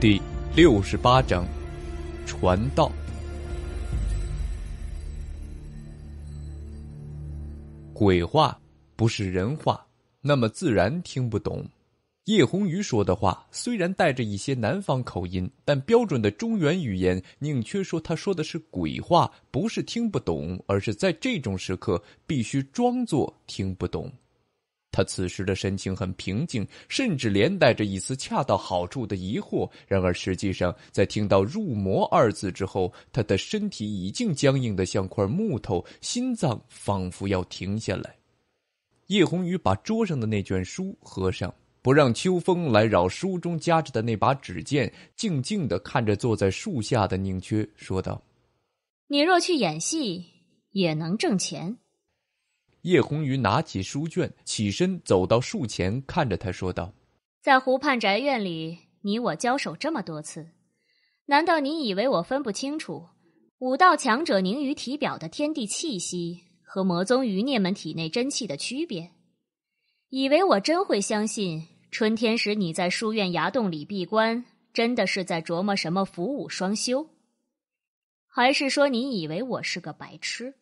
第六十八章，传道。鬼话不是人话，那么自然听不懂。叶红鱼说的话虽然带着一些南方口音，但标准的中原语言。宁缺说他说的是鬼话，不是听不懂，而是在这种时刻必须装作听不懂。他此时的神情很平静，甚至连带着一丝恰到好处的疑惑。然而实际上，在听到“入魔”二字之后，他的身体已经僵硬的像块木头，心脏仿佛要停下来。叶红雨把桌上的那卷书合上，不让秋风来扰，书中夹着的那把纸剑，静静的看着坐在树下的宁缺，说道：“你若去演戏，也能挣钱。”叶红鱼拿起书卷，起身走到树前，看着他说道：“在湖畔宅院里，你我交手这么多次，难道你以为我分不清楚武道强者凝于体表的天地气息和魔宗余孽们体内真气的区别？以为我真会相信春天时你在书院崖洞里闭关，真的是在琢磨什么福武双修？还是说你以为我是个白痴？”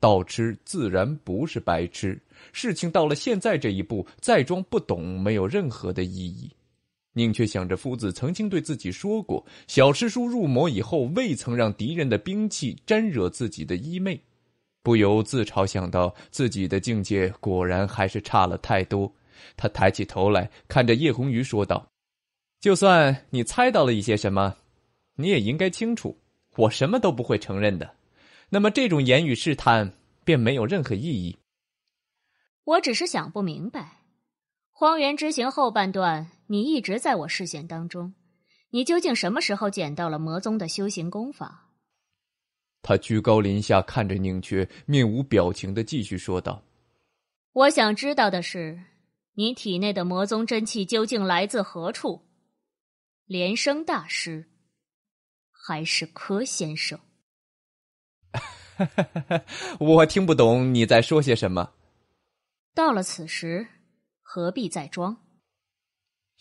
道吃自然不是白吃，事情到了现在这一步，再装不懂没有任何的意义。宁缺想着，夫子曾经对自己说过，小师叔入魔以后未曾让敌人的兵器沾惹自己的衣袂，不由自嘲想到自己的境界果然还是差了太多。他抬起头来，看着叶红鱼说道：“就算你猜到了一些什么，你也应该清楚，我什么都不会承认的。”那么这种言语试探便没有任何意义。我只是想不明白，荒原之行后半段你一直在我视线当中，你究竟什么时候捡到了魔宗的修行功法？他居高临下看着宁缺，面无表情的继续说道：“我想知道的是，你体内的魔宗真气究竟来自何处？连生大师，还是柯先生？” 我听不懂你在说些什么。到了此时，何必再装？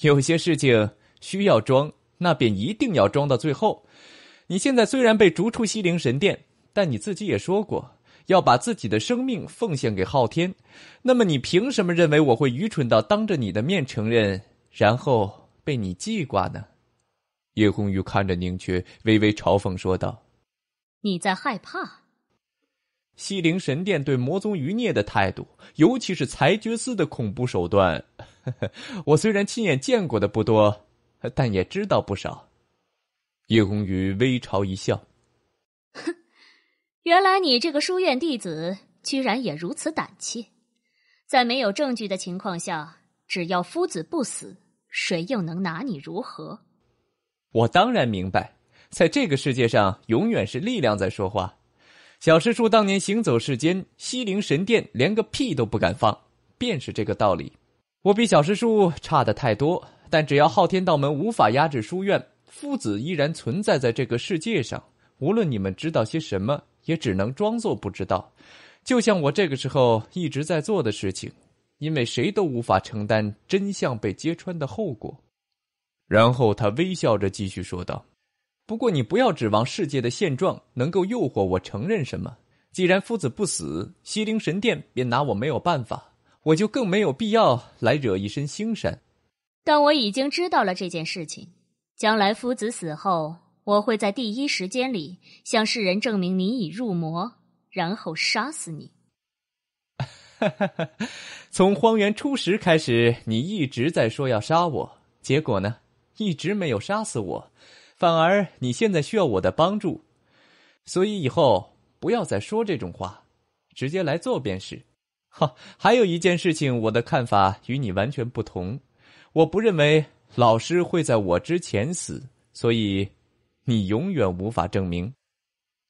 有些事情需要装，那便一定要装到最后。你现在虽然被逐出西陵神殿，但你自己也说过要把自己的生命奉献给昊天。那么你凭什么认为我会愚蠢到当着你的面承认，然后被你记挂呢？叶红玉看着宁缺，微微嘲讽说道：“你在害怕。”西陵神殿对魔宗余孽的态度，尤其是裁决司的恐怖手段，我虽然亲眼见过的不多，但也知道不少。叶红鱼微嘲一笑：“哼，原来你这个书院弟子，居然也如此胆怯。在没有证据的情况下，只要夫子不死，谁又能拿你如何？”我当然明白，在这个世界上，永远是力量在说话。小师叔当年行走世间，西陵神殿连个屁都不敢放，便是这个道理。我比小师叔差的太多，但只要昊天道门无法压制书院，夫子依然存在在这个世界上。无论你们知道些什么，也只能装作不知道。就像我这个时候一直在做的事情，因为谁都无法承担真相被揭穿的后果。然后他微笑着继续说道。不过，你不要指望世界的现状能够诱惑我承认什么。既然夫子不死，西陵神殿便拿我没有办法，我就更没有必要来惹一身腥膻。但我已经知道了这件事情，将来夫子死后，我会在第一时间里向世人证明你已入魔，然后杀死你。哈哈，从荒原初时开始，你一直在说要杀我，结果呢，一直没有杀死我。反而你现在需要我的帮助，所以以后不要再说这种话，直接来做便是。哈，还有一件事情，我的看法与你完全不同，我不认为老师会在我之前死，所以你永远无法证明。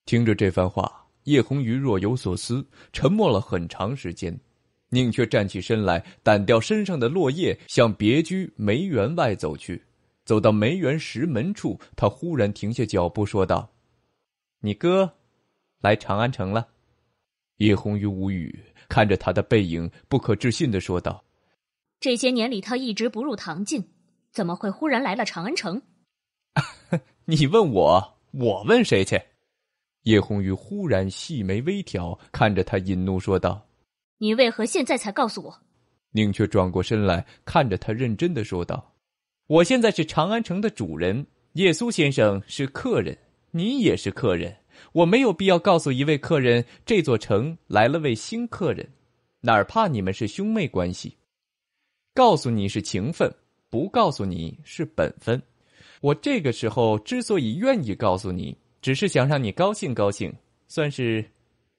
听着这番话，叶红鱼若有所思，沉默了很长时间。宁缺站起身来，掸掉身上的落叶，向别居梅园外走去。走到梅园石门处，他忽然停下脚步，说道：“你哥，来长安城了。”叶红鱼无语，看着他的背影，不可置信的说道：“这些年里，他一直不入唐境，怎么会忽然来了长安城？”“你问我，我问谁去？”叶红鱼忽然细眉微挑，看着他引怒说道：“你为何现在才告诉我？”宁缺转过身来看着他，认真的说道。我现在是长安城的主人，耶稣先生是客人，你也是客人。我没有必要告诉一位客人这座城来了位新客人，哪怕你们是兄妹关系。告诉你是情分，不告诉你是本分。我这个时候之所以愿意告诉你，只是想让你高兴高兴，算是，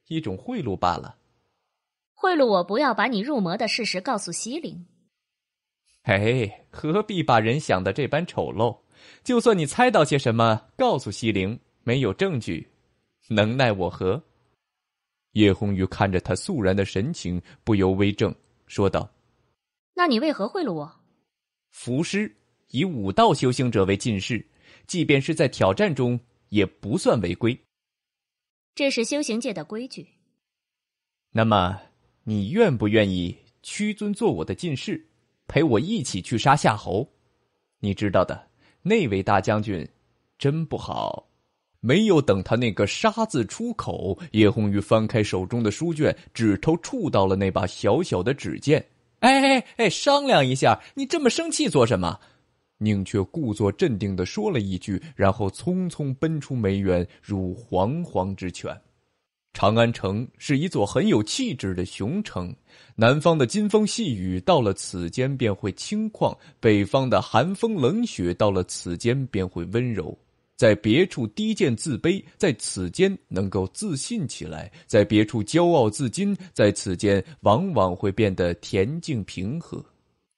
一种贿赂罢了。贿赂我，不要把你入魔的事实告诉西陵。哎，何必把人想的这般丑陋？就算你猜到些什么，告诉西陵，没有证据，能奈我何？叶红雨看着他肃然的神情，不由微怔，说道：“那你为何贿赂我？”“符师以武道修行者为进士，即便是在挑战中，也不算违规。这是修行界的规矩。那么，你愿不愿意屈尊做我的进士？”陪我一起去杀夏侯，你知道的，那位大将军，真不好。没有等他那个“杀”字出口，叶红鱼翻开手中的书卷，指头触到了那把小小的纸剑。哎哎哎，商量一下，你这么生气做什么？宁缺故作镇定地说了一句，然后匆匆奔出梅园，如惶惶之犬。长安城是一座很有气质的雄城，南方的金风细雨到了此间便会轻旷，北方的寒风冷雪到了此间便会温柔。在别处低贱自卑，在此间能够自信起来；在别处骄傲自矜，在此间往往会变得恬静平和。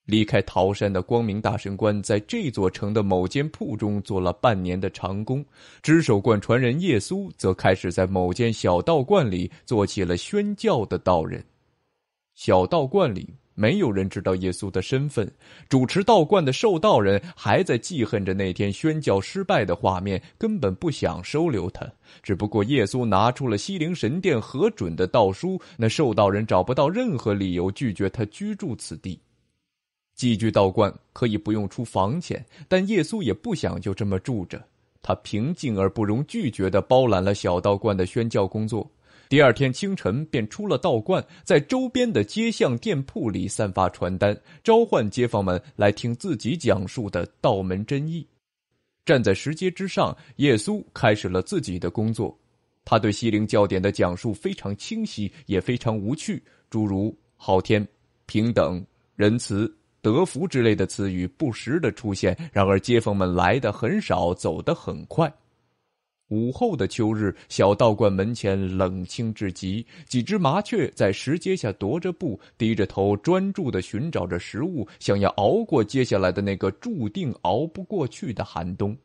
离开桃山的光明大神官，在这座城的某间铺中做了半年的长工。知守观传人耶稣则开始在某间小道观里做起了宣教的道人。小道观里没有人知道耶稣的身份，主持道观的受道人还在记恨着那天宣教失败的画面，根本不想收留他。只不过耶稣拿出了西陵神殿核准的道书，那受道人找不到任何理由拒绝他居住此地。寄居道观可以不用出房钱，但耶稣也不想就这么住着。他平静而不容拒绝地包揽了小道观的宣教工作。第二天清晨，便出了道观，在周边的街巷店铺里散发传单，召唤街坊们来听自己讲述的道门真意。站在石阶之上，耶稣开始了自己的工作。他对《西陵教典》的讲述非常清晰，也非常无趣，诸如好天、平等、仁慈。德福之类的词语不时的出现，然而街坊们来的很少，走得很快。午后的秋日，小道观门前冷清至极，几只麻雀在石阶下踱着步，低着头，专注的寻找着食物，想要熬过接下来的那个注定熬不过去的寒冬。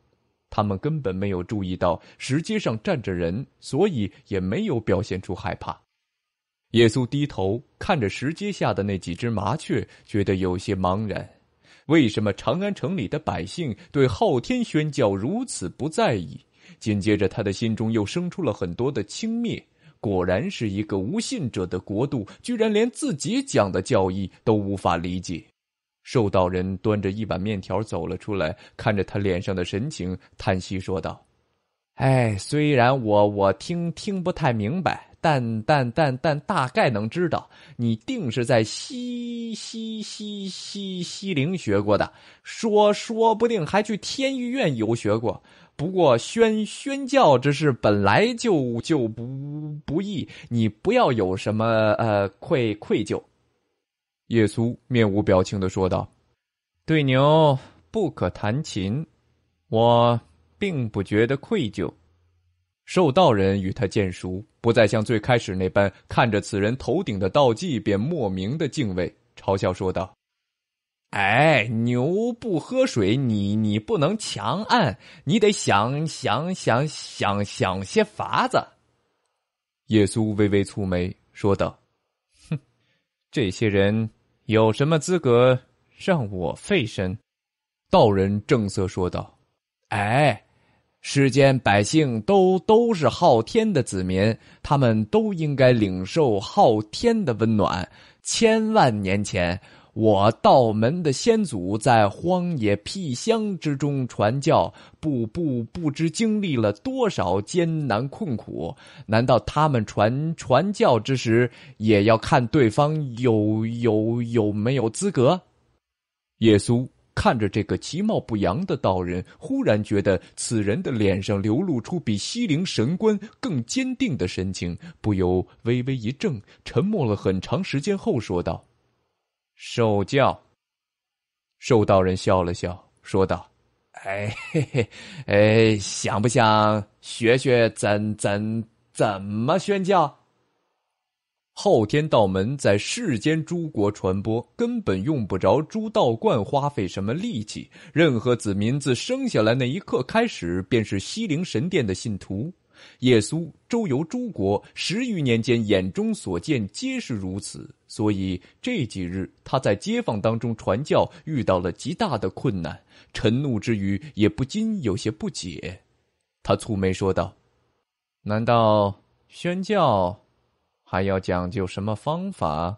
他们根本没有注意到石阶上站着人，所以也没有表现出害怕。耶稣低头看着石阶下的那几只麻雀，觉得有些茫然：为什么长安城里的百姓对昊天宣教如此不在意？紧接着，他的心中又生出了很多的轻蔑。果然是一个无信者的国度，居然连自己讲的教义都无法理解。受道人端着一碗面条走了出来，看着他脸上的神情，叹息说道：“哎，虽然我我听听不太明白。”但但但但，大概能知道，你定是在西西西西西陵学过的，说说不定还去天域院游学过。不过宣宣教之事本来就就不不易，你不要有什么呃愧愧疚。”耶稣面无表情的说道，“对牛不可弹琴，我并不觉得愧疚。”受道人与他见熟。不再像最开始那般看着此人头顶的道迹，便莫名的敬畏，嘲笑说道：“哎，牛不喝水，你你不能强按，你得想想想想想些法子。”耶稣微微蹙眉说道：“哼，这些人有什么资格让我费神？”道人正色说道：“哎。”世间百姓都都是昊天的子民，他们都应该领受昊天的温暖。千万年前，我道门的先祖在荒野僻乡之中传教，步步不知经历了多少艰难困苦。难道他们传传教之时，也要看对方有有有没有资格？耶稣。看着这个其貌不扬的道人，忽然觉得此人的脸上流露出比西陵神官更坚定的神情，不由微微一怔，沉默了很长时间后说道：“受教。”受道人笑了笑，说道：“哎嘿嘿，哎，想不想学学怎怎怎么宣教？”昊天道门在世间诸国传播，根本用不着诸道观花费什么力气。任何子民自生下来那一刻开始，便是西陵神殿的信徒。耶稣周游诸国十余年间，眼中所见皆是如此。所以这几日他在街坊当中传教，遇到了极大的困难。沉怒之余，也不禁有些不解。他蹙眉说道：“难道宣教？”还要讲究什么方法？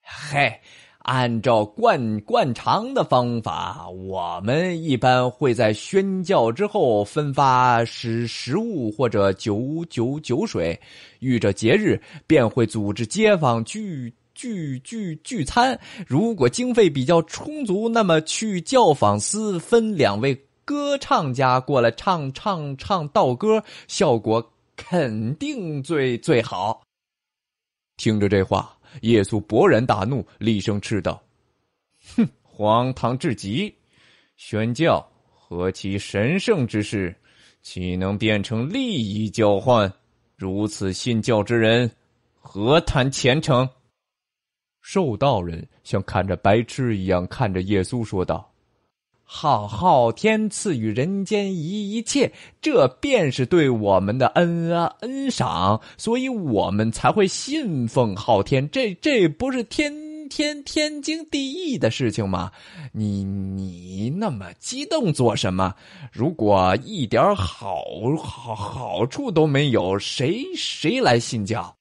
嘿，按照惯惯常的方法，我们一般会在宣教之后分发食食物或者酒酒酒水。遇着节日，便会组织街坊聚聚聚聚餐。如果经费比较充足，那么去教坊司分两位歌唱家过来唱唱唱道歌，效果肯定最最好。听着这话，耶稣勃然大怒，厉声斥道：“哼，荒唐至极！宣教何其神圣之事，岂能变成利益交换？如此信教之人，何谈虔诚？”受道人像看着白痴一样看着耶稣说道。昊昊天赐予人间一一切，这便是对我们的恩啊恩赏，所以我们才会信奉昊天。这这不是天天天经地义的事情吗？你你那么激动做什么？如果一点好好好处都没有，谁谁来信教？